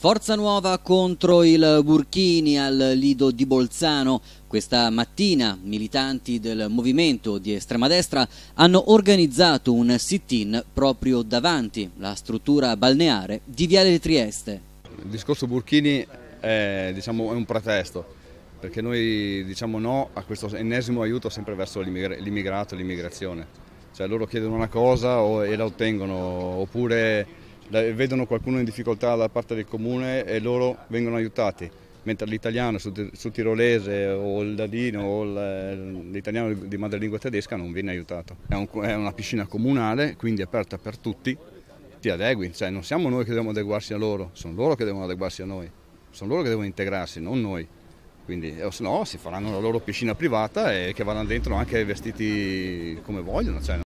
Forza Nuova contro il Burchini al Lido di Bolzano. Questa mattina militanti del movimento di estrema destra hanno organizzato un sit-in proprio davanti la struttura balneare di Viale di Trieste. Il discorso Burchini è, diciamo, è un pretesto, perché noi diciamo no a questo ennesimo aiuto sempre verso l'immigrato e l'immigrazione. Cioè loro chiedono una cosa e la ottengono, oppure vedono qualcuno in difficoltà da parte del comune e loro vengono aiutati, mentre l'italiano su tirolese o il ladino o eh, l'italiano di madrelingua tedesca non viene aiutato. È, un, è una piscina comunale, quindi aperta per tutti, ti adegui, cioè non siamo noi che dobbiamo adeguarsi a loro, sono loro che devono adeguarsi a noi, sono loro che devono integrarsi, non noi quindi eh, o se no si faranno la loro piscina privata e che vanno dentro anche vestiti come vogliono. Cioè.